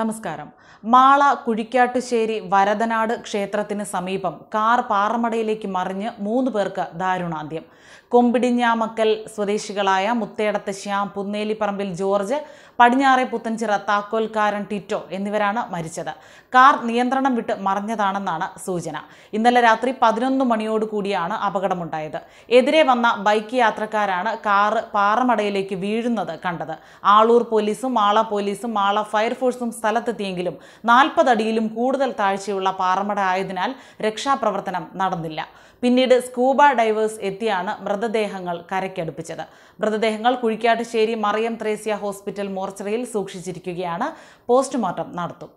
നമസ്കാരം മാള കുഴിക്കാട്ടുശ്ശേരി വരദനാട് ക്ഷേത്രത്തിന് സമീപം കാർ പാറമടയിലേക്ക് മറിഞ്ഞ് മൂന്ന് പേർക്ക് ദാരുണാന്ത്യം കൊമ്പിടിഞ്ഞാമക്കൽ സ്വദേശികളായ മുത്തേടത്ത് ശ്യാം പുന്നേലിപ്പറമ്പിൽ ജോർജ് പടിഞ്ഞാറെ പുത്തൻചിറ താക്കോൽക്കാരൻ ടിറ്റോ എന്നിവരാണ് മരിച്ചത് കാർ നിയന്ത്രണം വിട്ട് മറിഞ്ഞതാണെന്നാണ് സൂചന ഇന്നലെ രാത്രി പതിനൊന്ന് മണിയോട് കൂടിയാണ് അപകടമുണ്ടായത് എതിരെ വന്ന ബൈക്ക് യാത്രക്കാരാണ് കാർ പാറമടയിലേക്ക് വീഴുന്നത് കണ്ടത് ആളൂർ പോലീസും മാള പോലീസും മാള ഫയർഫോഴ്സും സ്ഥലത്തെത്തിയെങ്കിലും നാൽപ്പതടിയിലും കൂടുതൽ താഴ്ചയുള്ള പാറമട ആയതിനാൽ രക്ഷാപ്രവർത്തനം നടന്നില്ല പിന്നീട് സ്കൂബ ഡൈവേഴ്സ് എത്തിയാണ് മൃതദേഹങ്ങൾ കരയ്ക്കടുപ്പിച്ചത് മൃതദേഹങ്ങൾ കുഴിക്കാട്ടുശ്ശേരി മറിയം ത്രേസ്യ ഹോസ്പിറ്റൽ മോർച്ചറിയിൽ സൂക്ഷിച്ചിരിക്കുകയാണ് പോസ്റ്റ്മോർട്ടം നടത്തും